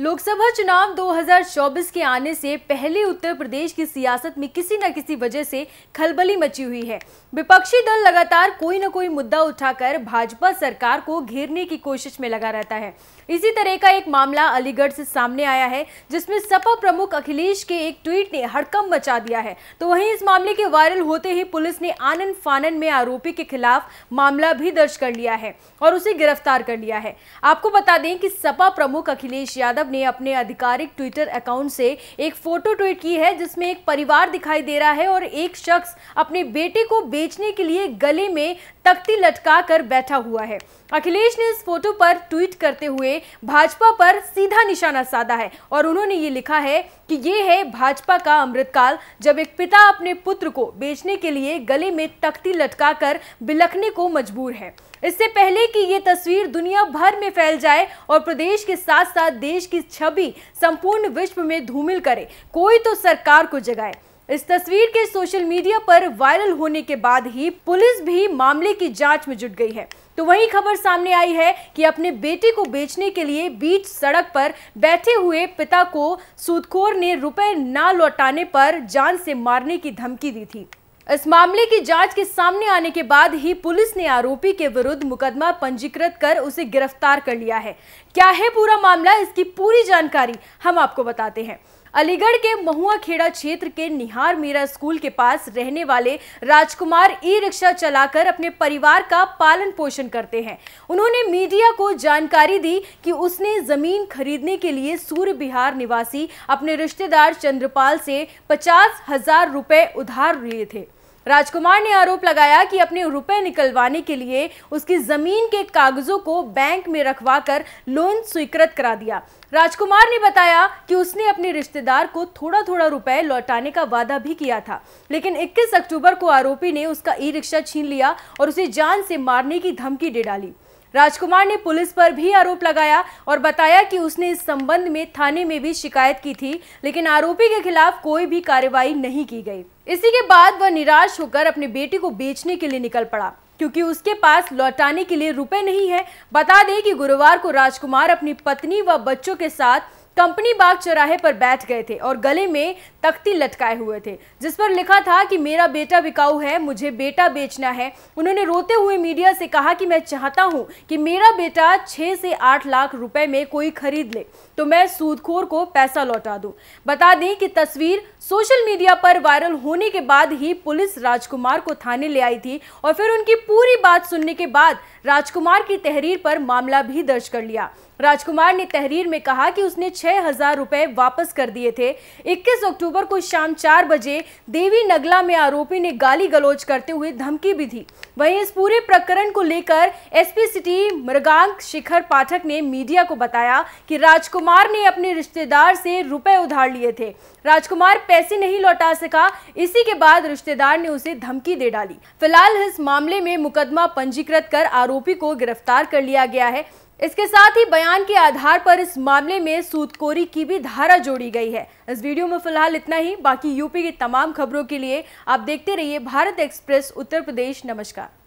लोकसभा चुनाव 2024 के आने से पहले उत्तर प्रदेश की सियासत में किसी न किसी वजह से खलबली मची हुई है विपक्षी दल लगातार कोई न कोई मुद्दा उठाकर भाजपा सरकार को घेरने की कोशिश में लगा रहता है इसी तरह का एक मामला अलीगढ़ से सामने आया है जिसमें सपा प्रमुख अखिलेश के एक ट्वीट ने हड़कम मचा दिया है तो वहीं इस मामले के वायरल होते ही पुलिस ने आनंद फानन में आरोपी के खिलाफ मामला भी दर्ज कर लिया है और उसे गिरफ्तार कर लिया है आपको बता दें कि सपा प्रमुख अखिलेश यादव यादव ने अपने आधिकारिक ट्विटर अकाउंट से एक फोटो ट्वीट की है जिसमें एक परिवार दिखाई दे रहा है और एक शख्स अपने बेटे को बेचने के लिए गले में तख्ती लटका कर बैठा हुआ है अखिलेश ने इस फोटो पर ट्वीट करते हुए भाजपा पर सीधा निशाना साधा है और उन्होंने ये लिखा है कि ये है भाजपा का अमृतकाल जब एक पिता अपने पुत्र को बेचने के लिए गले में तख्ती लटका कर बिलखने को मजबूर है इससे पहले कि ये तस्वीर दुनिया भर में फैल जाए और प्रदेश के साथ साथ देश की छवि संपूर्ण विश्व में धूमिल करे कोई तो सरकार को जगाए इस तस्वीर के सोशल मीडिया पर वायरल होने के बाद ही पुलिस भी मामले की जांच में जुट गई है तो वही खबर सामने आई है कि अपने बेटे को बेचने के लिए बीच सड़क पर बैठे हुए पिता को सूदखोर ने रुपए ना लौटाने पर जान से मारने की धमकी दी थी इस मामले की जांच के सामने आने के बाद ही पुलिस ने आरोपी के विरुद्ध मुकदमा पंजीकृत कर उसे गिरफ्तार कर लिया है क्या है पूरा मामला इसकी पूरी जानकारी हम आपको बताते हैं अलीगढ़ के महुआ खेड़ा क्षेत्र के निहार मीरा स्कूल के पास रहने वाले राजकुमार ई रिक्शा चलाकर अपने परिवार का पालन पोषण करते हैं उन्होंने मीडिया को जानकारी दी कि उसने जमीन खरीदने के लिए सूर्य बिहार निवासी अपने रिश्तेदार चंद्रपाल से पचास हजार रुपए उधार लिए थे राजकुमार ने आरोप लगाया कि अपने रुपए निकलवाने के लिए उसकी जमीन के कागजों को बैंक में रखवाकर लोन स्वीकृत करा दिया राजकुमार ने बताया कि उसने अपने रिश्तेदार को थोड़ा थोड़ा रुपए लौटाने का वादा भी किया था लेकिन 21 अक्टूबर को आरोपी ने उसका ई रिक्शा छीन लिया और उसे जान से मारने की धमकी दे डाली राजकुमार ने पुलिस पर भी आरोप लगाया और बताया कि उसने इस संबंध में थाने में भी शिकायत की थी लेकिन आरोपी के खिलाफ कोई भी कार्रवाई नहीं की गई इसी के बाद वह निराश होकर अपनी बेटी को बेचने के लिए निकल पड़ा क्योंकि उसके पास लौटाने के लिए रुपए नहीं है बता दें कि गुरुवार को राजकुमार अपनी पत्नी व बच्चों के साथ कंपनी बाग चौराहे पर बैठ गए थे और गले में तख्ती लटकाए हुए थे जिस पर लिखा था कि मेरा बेटा बिकाऊ है मुझे बेटा बेचना है उन्होंने रोते हुए मीडिया से कहा कि मैं चाहता हूं कि मेरा बेटा छः से आठ लाख रुपए में कोई खरीद ले तो मैं सूदखोर को पैसा लौटा दूं बता दें कि तस्वीर सोशल मीडिया पर वायरल होने के बाद ही पुलिस राजकुमार को थाने ले आई थी और फिर उनकी पूरी बात सुनने के बाद राजकुमार की तहरीर पर मामला भी दर्ज कर लिया राजकुमार ने तहरीर में कहा कि उसने छह हजार रुपए वापस कर दिए थे 21 अक्टूबर को शाम चार बजे देवी नगला में आरोपी ने गाली गलौज करते हुए धमकी भी दी वहीं इस पूरे प्रकरण को लेकर एसपी सिटी मृगांक शिखर पाठक ने मीडिया को बताया कि राजकुमार ने अपने रिश्तेदार से रुपए उधार लिए थे राजकुमार पैसे नहीं लौटा सका इसी के बाद रिश्तेदार ने उसे धमकी दे डाली फिलहाल इस मामले में मुकदमा पंजीकृत कर आरोपी को गिरफ्तार कर लिया गया है इसके साथ ही बयान के आधार पर इस मामले में सूदखोरी की भी धारा जोड़ी गई है इस वीडियो में फिलहाल इतना ही बाकी यूपी की तमाम खबरों के लिए आप देखते रहिए भारत एक्सप्रेस उत्तर प्रदेश नमस्कार